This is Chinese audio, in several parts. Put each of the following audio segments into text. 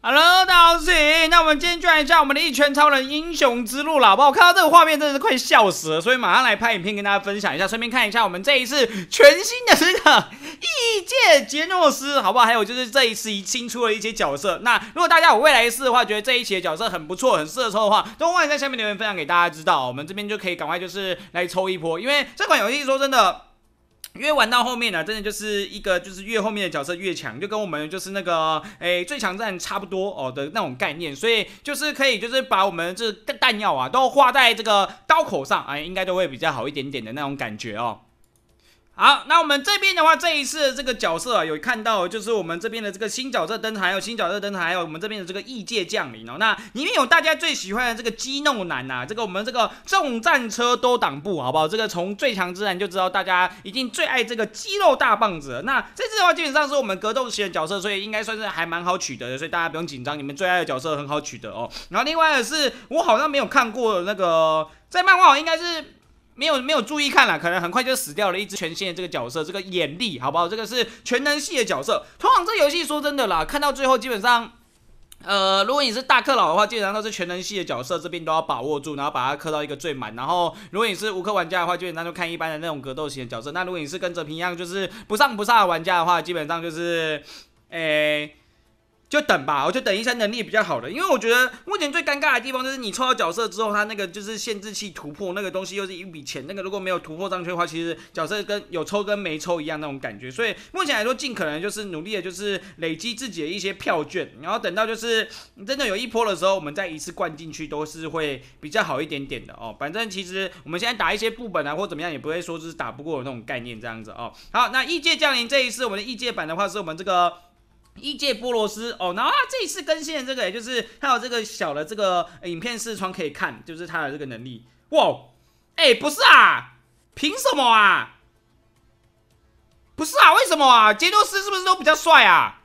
Hello，大家好，那我们今天就来讲我们的一拳超人英雄之路了，好不好？看到这个画面，真的是快笑死了，所以马上来拍影片跟大家分享一下，顺便看一下我们这一次全新的这个异界杰诺斯，好不好？还有就是这一次新出了一些角色，那如果大家有未来试的话，觉得这一期的角色很不错、很适合抽的话，都欢迎在下面留言分享给大家知道，我们这边就可以赶快就是来抽一波，因为这款游戏说真的。因为玩到后面呢，真的就是一个就是越后面的角色越强，就跟我们就是那个诶最强战差不多哦的那种概念，所以就是可以就是把我们这弹药啊都画在这个刀口上啊，应该都会比较好一点点的那种感觉哦。好，那我们这边的话，这一次这个角色啊，有看到就是我们这边的这个新角色登场，还有新角色登场，还有我们这边的这个异界降临哦。那里面有大家最喜欢的这个肌肉男呐，这个我们这个重战车多挡部，好不好？这个从最强之男就知道，大家一定最爱这个肌肉大棒子。那这次的话，基本上是我们格斗系的角色，所以应该算是还蛮好取得的，所以大家不用紧张，你们最爱的角色很好取得哦。然后另外的是，我好像没有看过那个在漫画，应该是。没有没有注意看了，可能很快就死掉了。一只全新的这个角色，这个眼力好不好？这个是全能系的角色。通常这游戏说真的啦，看到最后基本上，呃，如果你是大克佬的话，基本上都是全能系的角色，这边都要把握住，然后把它刻到一个最满。然后，如果你是无克玩家的话，基本上就看一般的那种格斗型的角色。那如果你是跟泽平一样，就是不上不下的玩家的话，基本上就是，诶。就等吧，我就等一下能力比较好的，因为我觉得目前最尴尬的地方就是你抽到角色之后，它那个就是限制器突破那个东西又是一笔钱，那个如果没有突破上去的话，其实角色跟有抽跟没抽一样那种感觉。所以目前来说，尽可能就是努力的就是累积自己的一些票券，然后等到就是真的有一波的时候，我们再一次灌进去都是会比较好一点点的哦。反正其实我们现在打一些副本啊或怎么样，也不会说就是打不过的那种概念这样子哦。好，那异界降临这一次我们的异界版的话，是我们这个。异界波罗斯哦，然后啊，这一次更新的这个，也就是还有这个小的这个影片试穿可以看，就是他的这个能力哇，哎，不是啊，凭什么啊？不是啊，为什么啊？杰诺斯是不是都比较帅啊？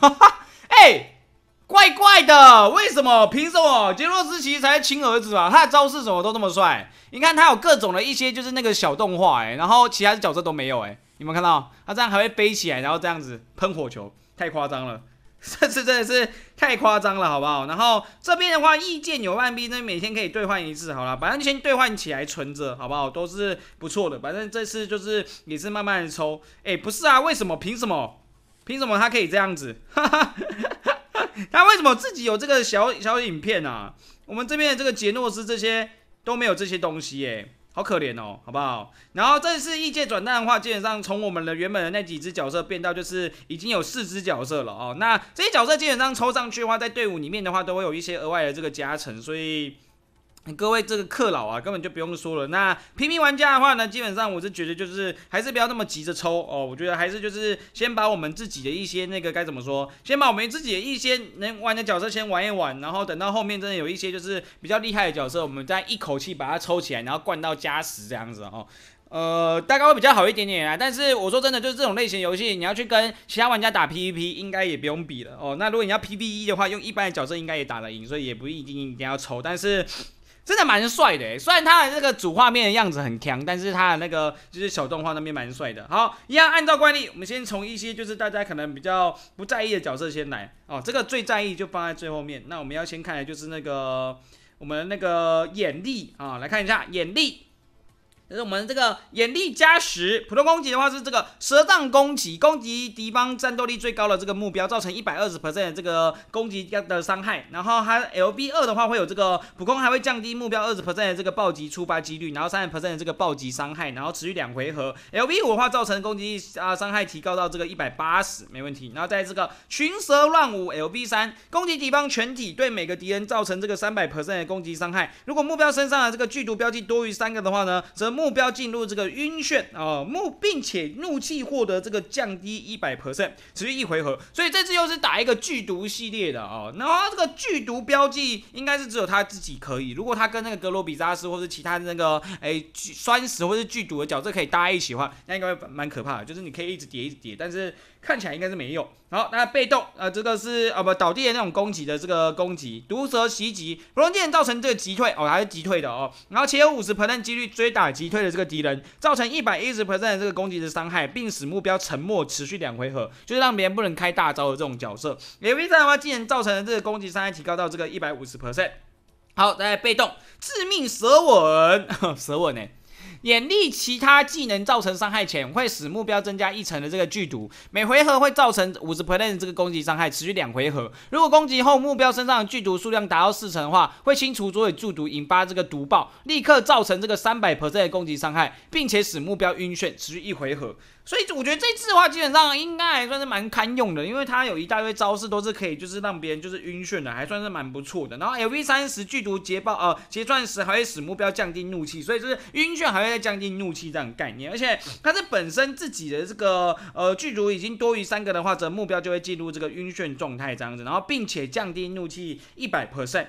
哈哈，哎，怪怪的，为什么？凭什么？杰诺斯其实才是亲儿子啊？他的招式怎么都这么帅？你看他有各种的一些就是那个小动画哎，然后其他的角色都没有哎，有没有看到？他这样还会飞起来，然后这样子喷火球。太夸张了，这 次真的是太夸张了，好不好？然后这边的话，意见有万币，那每天可以兑换一次，好了，反正先兑换起来存着，好不好？都是不错的，反正这次就是也是慢慢的抽。哎，不是啊，为什么？凭什么？凭什么他可以这样子？哈哈哈哈哈！他为什么自己有这个小小影片啊？我们这边的这个杰诺斯这些都没有这些东西，哎。好可怜哦，好不好？然后这次异界转蛋的话，基本上从我们的原本的那几只角色变到，就是已经有四只角色了哦。那这些角色基本上抽上去的话，在队伍里面的话，都会有一些额外的这个加成，所以。各位这个氪佬啊，根本就不用说了。那平民玩家的话呢，基本上我是觉得就是还是不要那么急着抽哦。我觉得还是就是先把我们自己的一些那个该怎么说，先把我们自己的一些能玩的角色先玩一玩，然后等到后面真的有一些就是比较厉害的角色，我们再一口气把它抽起来，然后灌到加时这样子哦。呃，大概会比较好一点点啊。但是我说真的，就是这种类型游戏，你要去跟其他玩家打 PVP，应该也不用比了哦。那如果你要 PVE 的话，用一般的角色应该也打得赢，所以也不一定一定要抽。但是。真的蛮帅的，虽然他的那个主画面的样子很强，但是他的那个就是小动画那边蛮帅的。好，一样按照惯例，我们先从一些就是大家可能比较不在意的角色先来哦，这个最在意就放在最后面。那我们要先看的就是那个我们那个眼力啊，来看一下眼力。就是我们这个眼力加十，普通攻击的话是这个蛇杖攻击，攻击敌方战斗力最高的这个目标，造成一百二十 percent 这个攻击的伤害。然后它 LB 二的话会有这个普攻还会降低目标二十 percent 的这个暴击触发几率，然后三十 percent 的这个暴击伤害，然后持续两回合。LB 五话造成攻击啊伤害提高到这个一百八十，没问题。然后在这个群蛇乱舞 LB 三，攻击敌方全体，对每个敌人造成这个三百 percent 的攻击伤害。如果目标身上的这个剧毒标记多于三个的话呢，则目标进入这个晕眩啊，目并且怒气获得这个降低一百 percent，持续一回合，所以这次又是打一个剧毒系列的哦。那这个剧毒标记应该是只有他自己可以，如果他跟那个格罗比扎斯或者是其他的那个哎酸死或者是剧毒的角色可以搭一起的话，那应该蛮可怕的，就是你可以一直叠一直叠，但是。看起来应该是没有。好，那被动，呃，这个是啊，不倒地的那种攻击的这个攻击，毒蛇袭击，普通技能造成这个击退哦，还是击退的哦。然后且有五十 percent 率追打击退的这个敌人，造成一百一十 percent 这个攻击的伤害，并使目标沉默持续两回合，就是让别人不能开大招的这种角色。两回合的话，技能造成这个攻击伤害提高到这个一百五十 percent。好，再来被动，致命蛇吻，蛇吻呢？眼力其他技能造成伤害前，会使目标增加一成的这个剧毒，每回合会造成五十 percent 这个攻击伤害，持续两回合。如果攻击后目标身上剧毒数量达到四成的话，会清除所有剧毒，引发这个毒爆，立刻造成这个三百 percent 的攻击伤害，并且使目标晕眩，持续一回合。所以我觉得这次的话，基本上应该还算是蛮堪用的，因为它有一大堆招式都是可以，就是让别人就是晕眩的，还算是蛮不错的。然后 LV 三十剧毒捷豹呃劫钻石还会使目标降低怒气，所以就是晕眩还会降低怒气这种概念。而且它这本身自己的这个呃剧毒已经多于三个的话，则目标就会进入这个晕眩状态这样子，然后并且降低怒气一百 percent。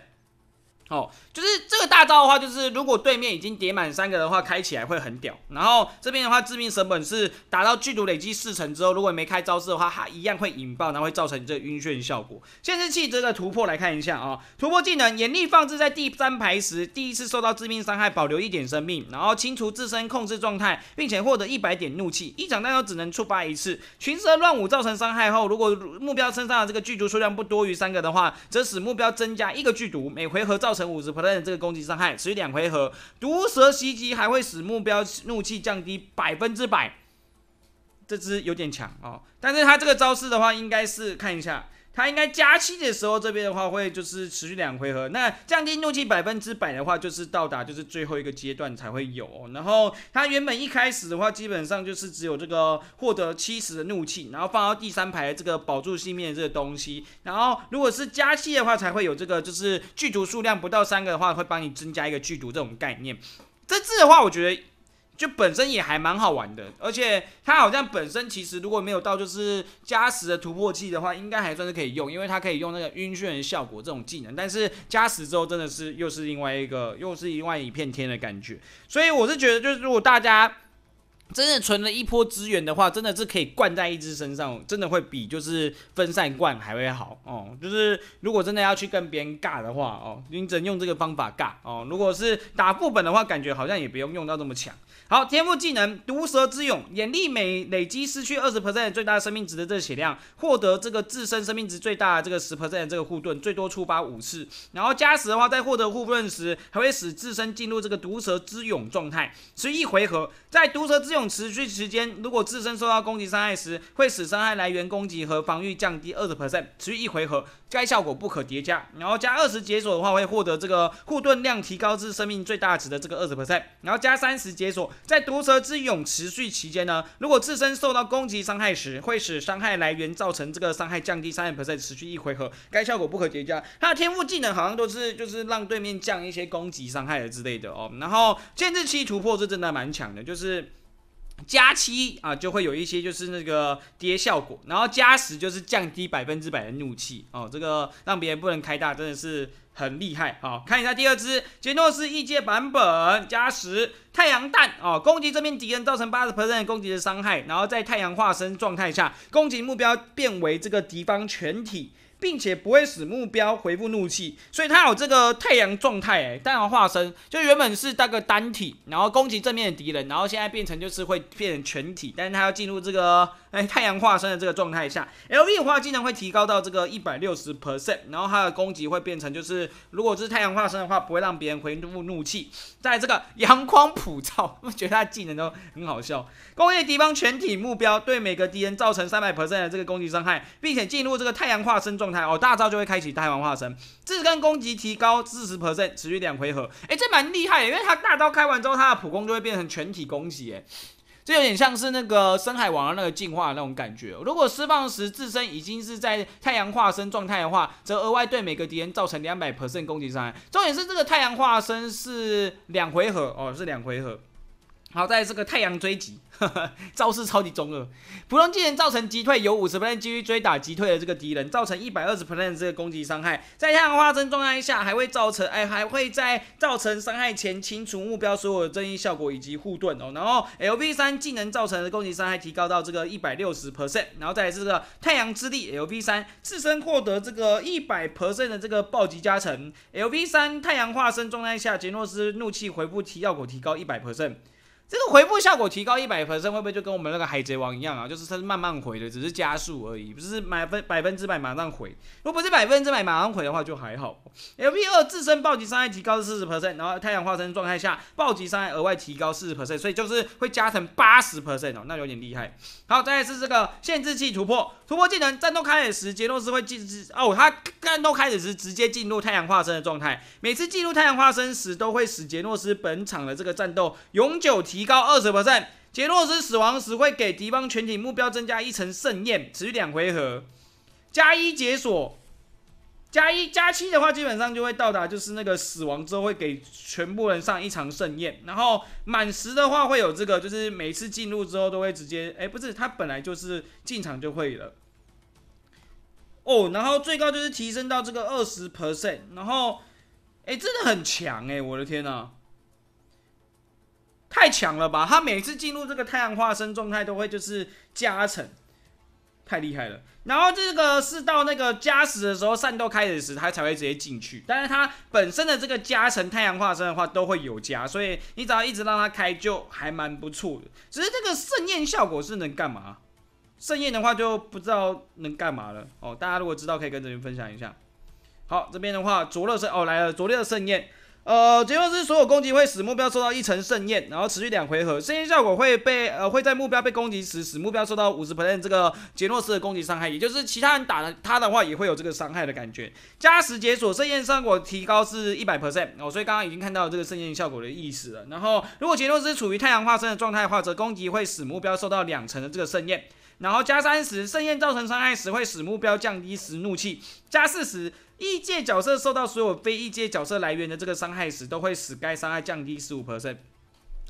哦，就是这个大招的话，就是如果对面已经叠满三个的话，开起来会很屌。然后这边的话，致命成本是达到剧毒累计四成之后，如果没开招式的话，它一样会引爆，然后会造成你这晕眩效果。限制器这个突破来看一下啊，突破技能眼力放置在第三排时，第一次受到致命伤害，保留一点生命，然后清除自身控制状态，并且获得一百点怒气。一掌大招只能触发一次。群蛇乱舞造成伤害后，如果目标身上的这个剧毒数量不多于三个的话，则使目标增加一个剧毒，每回合造。乘五十 percent 这个攻击伤害持续两回合，毒蛇袭击还会使目标怒气降低百分之百。这只有点强哦，但是他这个招式的话，应该是看一下。他应该加气的时候，这边的话会就是持续两回合。那降低怒气百分之百的话，就是到达就是最后一个阶段才会有。然后他原本一开始的话，基本上就是只有这个获得七十的怒气，然后放到第三排这个保住性命这个东西。然后如果是加气的话，才会有这个就是剧毒数量不到三个的话，会帮你增加一个剧毒这种概念。这次的话，我觉得。就本身也还蛮好玩的，而且它好像本身其实如果没有到就是加时的突破器的话，应该还算是可以用，因为它可以用那个晕眩的效果这种技能。但是加时之后真的是又是另外一个，又是另外一片天的感觉。所以我是觉得，就是如果大家真的存了一波资源的话，真的是可以灌在一只身上，真的会比就是分散灌还会好哦。就是如果真的要去跟别人尬的话哦，认真用这个方法尬哦。如果是打副本的话，感觉好像也不用用到这么强。好天赋技能毒蛇之勇，眼力每累积失去二十 percent 最大生命值的这个血量，获得这个自身生命值最大的这个十 percent 这个护盾，最多触发五次。然后加十的话，在获得护盾时，还会使自身进入这个毒蛇之勇状态，持续一回合。在毒蛇之勇持续时间，如果自身受到攻击伤害时，会使伤害来源攻击和防御降低二十 percent，持续一回合。该效果不可叠加。然后加二十解锁的话，会获得这个护盾量提高至生命最大值的这个二十 percent。然后加三十解锁。在毒蛇之勇持续期间呢，如果自身受到攻击伤害时，会使伤害来源造成这个伤害降低三百分赛，持续一回合。该效果不可叠加。它的天赋技能好像都是就是让对面降一些攻击伤害的之类的哦。然后限制期突破是真的蛮强的，就是。加七啊，就会有一些就是那个跌效果，然后加十就是降低百分之百的怒气哦，这个让别人不能开大真的是很厉害。好，看一下第二只杰诺斯异界版本加十太阳蛋哦，攻击这边敌人造成八十 percent 攻击的伤害，然后在太阳化身状态下，攻击目标变为这个敌方全体。并且不会使目标回复怒气，所以它有这个太阳状态，哎，太阳化身就原本是那个单体，然后攻击正面的敌人，然后现在变成就是会变成全体，但是它要进入这个哎太阳化身的这个状态下，Lv 的话技能会提高到这个一百六十 percent，然后它的攻击会变成就是如果这是太阳化身的话，不会让别人回复怒气，在这个阳光普照，我觉得技能都很好笑，攻击敌方全体目标，对每个敌人造成三百 percent 的这个攻击伤害，并且进入这个太阳化身状。状态哦，大招就会开启太阳化身，自身攻击提高四十 percent，持续两回合。哎，这蛮厉害的，因为他大招开完之后，他的普攻就会变成全体攻击。哎，这有点像是那个深海王那个进化那种感觉。如果释放时自身已经是在太阳化身状态的话，则额外对每个敌人造成两百 percent 攻击伤害。重点是这个太阳化身是两回合哦，是两回合。好，再来这个太阳追击，招式超级中二。普通技能造成击退，有五十 percent 继续追打击退的这个敌人，造成一百二十 percent 这个攻击伤害。在太阳化身状态下，还会造成，哎，还会在造成伤害前清除目标所有的增益效果以及护盾哦。然后 LV 三技能造成的攻击伤害提高到这个一百六十 percent，然后再来这个太阳之力 LV 三自身获得这个一百 percent 的这个暴击加成。LV 三太阳化身状态下，杰诺斯怒气回复提效果提高一百 percent。这个回复效果提高一百分 t 会不会就跟我们那个海贼王一样啊？就是它是慢慢回的，只是加速而已，不是百分百分之百马上回。如果不是百分之百马上回的话就还好。L V 二自身暴击伤害提高是四十 percent，然后太阳化身状态下暴击伤害额外提高四十 percent，所以就是会加成八十 percent 哦，那有点厉害。好，再来是这个限制器突破突破技能，战斗开始时杰诺斯会进哦，他战斗开始时直接进入太阳化身的状态，每次进入太阳化身时都会使杰诺斯本场的这个战斗永久提。提高二十 percent，杰洛斯死亡时会给敌方全体目标增加一层盛宴，持续两回合。加一解锁，加一加七的话，基本上就会到达，就是那个死亡之后会给全部人上一场盛宴。然后满十的话，会有这个，就是每次进入之后都会直接，哎，不是，他本来就是进场就会了。哦，然后最高就是提升到这个二十 percent，然后，哎，真的很强哎，我的天呐！太强了吧！他每次进入这个太阳化身状态都会就是加成，太厉害了。然后这个是到那个加时的时候，战斗开始时他才会直接进去。但是他本身的这个加成太阳化身的话都会有加，所以你只要一直让他开就还蛮不错的。只是这个盛宴效果是能干嘛？盛宴的话就不知道能干嘛了哦。大家如果知道可以跟这边分享一下。好，这边的话灼热盛哦来了，灼热盛宴。呃，杰诺斯所有攻击会使目标受到一层盛宴，然后持续两回合。盛宴效果会被呃会在目标被攻击时使目标受到五十 percent 这个杰诺斯的攻击伤害，也就是其他人打了他的话也会有这个伤害的感觉。加时解锁盛宴效果提高是一百 percent 哦，所以刚刚已经看到这个盛宴效果的意思了。然后如果杰诺斯处于太阳化身的状态的话，则攻击会使目标受到两层的这个盛宴，然后加三十盛宴造成伤害时会使目标降低时怒气，加四十。异界角色受到所有非异界角色来源的这个伤害时，都会使该伤害降低十五 percent。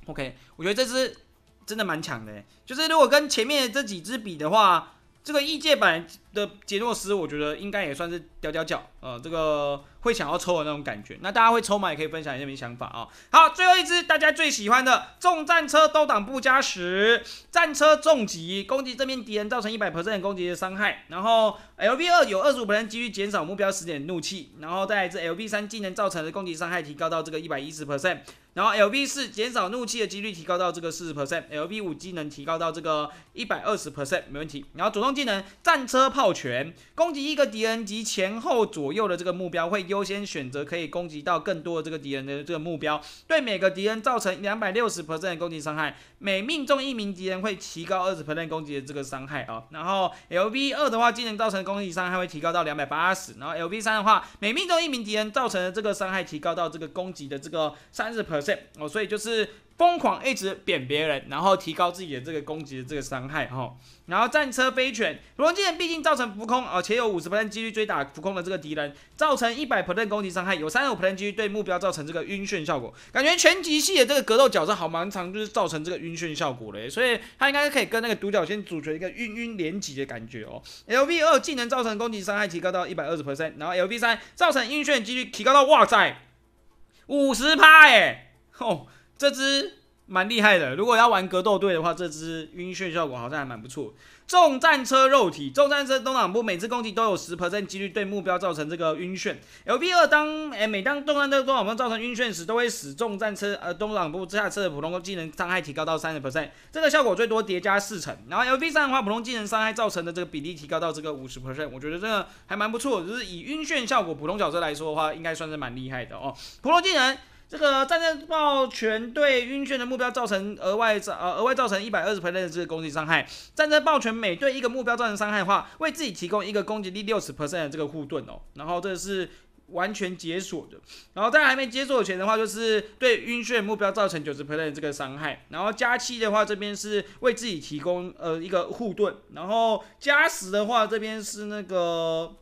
OK，我觉得这只真的蛮强的，就是如果跟前面这几只比的话。这个异界版的杰诺斯，我觉得应该也算是屌屌脚，呃，这个会想要抽的那种感觉。那大家会抽吗？也可以分享一下你们想法啊。好，最后一只大家最喜欢的重战车都挡不加时，战车重击攻击正面敌人造成一百 percent 攻击的伤害，然后 l V 二有二十五 percent 几率减少目标十点怒气，然后再来一 l V 三技能造成的攻击伤害提高到这个一百一十 percent。然后 L v 四减少怒气的几率提高到这个四十 percent，L v 五技能提高到这个一百二十 percent 没问题。然后主动技能战车炮拳，攻击一个敌人及前后左右的这个目标，会优先选择可以攻击到更多的这个敌人的这个目标，对每个敌人造成两百六十 percent 攻击伤害，每命中一名敌人会提高二十 percent 攻击的这个伤害啊。然后 L v 二的话，技能造成攻击伤害会提高到两百八十，然后 L v 三的话，每命中一名敌人造成的这个伤害提高到这个攻击的这个三十 percent。哦，所以就是疯狂一直贬别人，然后提高自己的这个攻击的这个伤害哈。然后战车飞犬龙剑毕竟造成浮空哦，且有五十 percent 率追打浮空的这个敌人，造成一百 percent 攻击伤害，有三十五 percent 率对目标造成这个晕眩效果。感觉全集系的这个格斗角色好蛮长，就是造成这个晕眩效果嘞，所以它应该可以跟那个独角仙主角一个晕晕连击的感觉哦。Lv 二技能造成攻击伤害提高到一百二十 percent，然后 Lv 三造成晕眩几率提高到哇塞五十趴哎。哦，这只蛮厉害的。如果要玩格斗队的话，这只晕眩效果好像还蛮不错。重战车肉体，重战车东朗部每次攻击都有十 percent 几率对目标造成这个晕眩。Lv 二当哎，每当动战车东朗部造成晕眩时，都会使重战车呃东朗部这下车的普通技能伤害提高到三十 percent。这个效果最多叠加四成。然后 Lv 三的话，普通技能伤害造成的这个比例提高到这个五十 percent。我觉得这个还蛮不错，就是以晕眩效果普通角色来说的话，应该算是蛮厉害的哦。普通技能。这个战争暴拳对晕眩的目标造成额外造呃额外造成一百二十 percent 的这个攻击伤害。战争暴拳每对一个目标造成伤害的话，为自己提供一个攻击力六十 percent 的这个护盾哦。然后这是完全解锁的。然后在还没解锁前的话，就是对晕眩目标造成九十 percent 这个伤害。然后加七的话，这边是为自己提供呃一个护盾。然后加十的话，这边是那个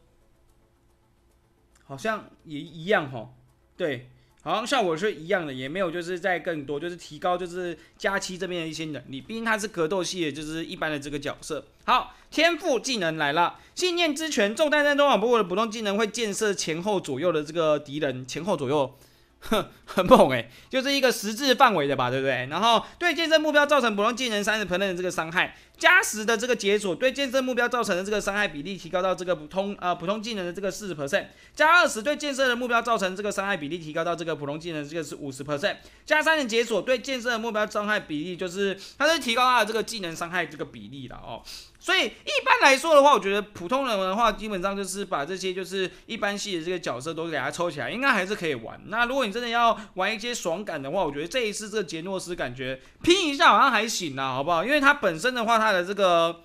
好像也一样哈，对。好像效果是一样的，也没有就是在更多，就是提高就是加七这边的一些能力，毕竟他是格斗系的，就是一般的这个角色。好，天赋技能来了，信念之拳，重弹战中啊！不过的普通技能会建设前后左右的这个敌人，前后左右，哼，很猛哎，就是一个十字范围的吧，对不对？然后对建设目标造成普通技能三十的这个伤害。加十的这个解锁对剑圣目标造成的这个伤害比例提高到这个普通呃普通技能的这个四十 percent，加二十对剑圣的目标造成这个伤害比例提高到这个普通技能这个是五十 percent，加三的解锁对剑圣的目标伤害比例就是它是提高它的这个技能伤害这个比例的哦，所以一般来说的话，我觉得普通人的话基本上就是把这些就是一般系的这个角色都给它抽起来，应该还是可以玩。那如果你真的要玩一些爽感的话，我觉得这一次这个杰诺斯感觉拼一下好像还行啦，好不好？因为它本身的话，它他的这个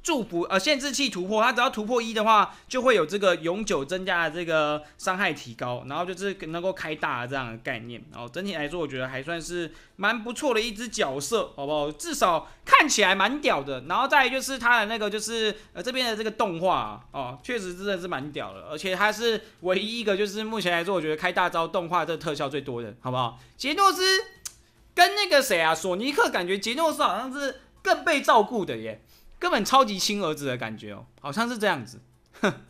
祝福呃限制器突破，他只要突破一的话，就会有这个永久增加的这个伤害提高，然后就是能够开大这样的概念。然后整体来说，我觉得还算是蛮不错的一只角色，好不好？至少看起来蛮屌的。然后再就是他的那个就是呃这边的这个动画哦，确实真的是蛮屌的，而且他是唯一一个就是目前来说，我觉得开大招动画这特效最多的好不好？杰诺斯跟那个谁啊，索尼克感觉杰诺斯好像是。更被照顾的耶，根本超级亲儿子的感觉哦，好像是这样子，哼。